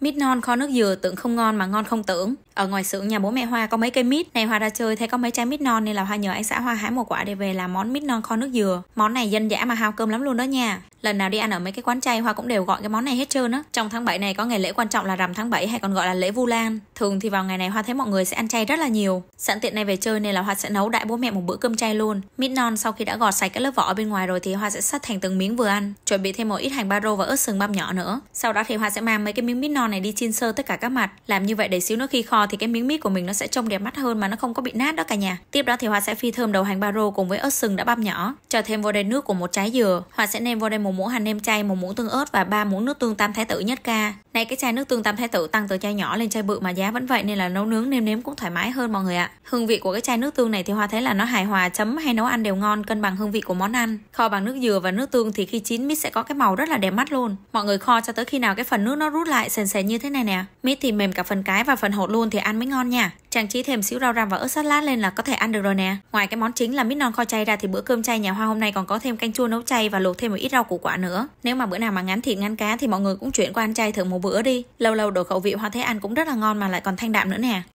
Mít non kho nước dừa tưởng không ngon mà ngon không tưởng. Ở ngoài xưởng nhà bố mẹ Hoa có mấy cây mít, này Hoa ra chơi thấy có mấy trái mít non nên là Hoa nhờ anh xã Hoa hái một quả để về làm món mít non kho nước dừa. Món này dân dã mà hao cơm lắm luôn đó nha. Lần nào đi ăn ở mấy cái quán chay Hoa cũng đều gọi cái món này hết trơn á. Trong tháng 7 này có ngày lễ quan trọng là rằm tháng 7 hay còn gọi là lễ Vu Lan. Thường thì vào ngày này Hoa thấy mọi người sẽ ăn chay rất là nhiều. Sẵn tiện này về chơi nên là Hoa sẽ nấu đại bố mẹ một bữa cơm chay luôn. Mít non sau khi đã gọt sạch cái lớp vỏ ở bên ngoài rồi thì Hoa sẽ sắt thành từng miếng vừa ăn, chuẩn bị thêm một ít hành ba rô và ớt sừng băm nhỏ nữa. Sau đó thì Hoa sẽ mang mấy cái miếng mít non này đi chin sơ tất cả các mặt làm như vậy để xíu nữa khi kho thì cái miếng mít của mình nó sẽ trông đẹp mắt hơn mà nó không có bị nát đó cả nhà tiếp đó thì hoa sẽ phi thơm đầu hành baro cùng với ớt sừng đã băm nhỏ cho thêm vào đây nước của một trái dừa hoa sẽ nêm vào đây một muỗng hành nêm chay một muỗng tương ớt và ba muỗng nước tương tam thái tử nhất ca này cái chai nước tương tam thái tử tăng từ chai nhỏ lên chai bự mà giá vẫn vậy nên là nấu nướng nêm nếm cũng thoải mái hơn mọi người ạ. Hương vị của cái chai nước tương này thì Hoa thấy là nó hài hòa chấm hay nấu ăn đều ngon cân bằng hương vị của món ăn. Kho bằng nước dừa và nước tương thì khi chín mít sẽ có cái màu rất là đẹp mắt luôn. Mọi người kho cho tới khi nào cái phần nước nó rút lại sền sệt như thế này nè. Mít thì mềm cả phần cái và phần hột luôn thì ăn mới ngon nha. Trang trí thêm xíu rau răm và ớt sát lát lên là có thể ăn được rồi nè. Ngoài cái món chính là mít non kho chay ra thì bữa cơm chay nhà Hoa hôm nay còn có thêm canh chua nấu chay và luộc thêm một ít rau củ quả nữa. Nếu mà bữa nào mà ngán thịt ngán cá thì mọi người cũng chuyển qua ăn chay thử một bữa đi. Lâu lâu đổi khẩu vị Hoa thấy ăn cũng rất là ngon mà lại còn thanh đạm nữa nè.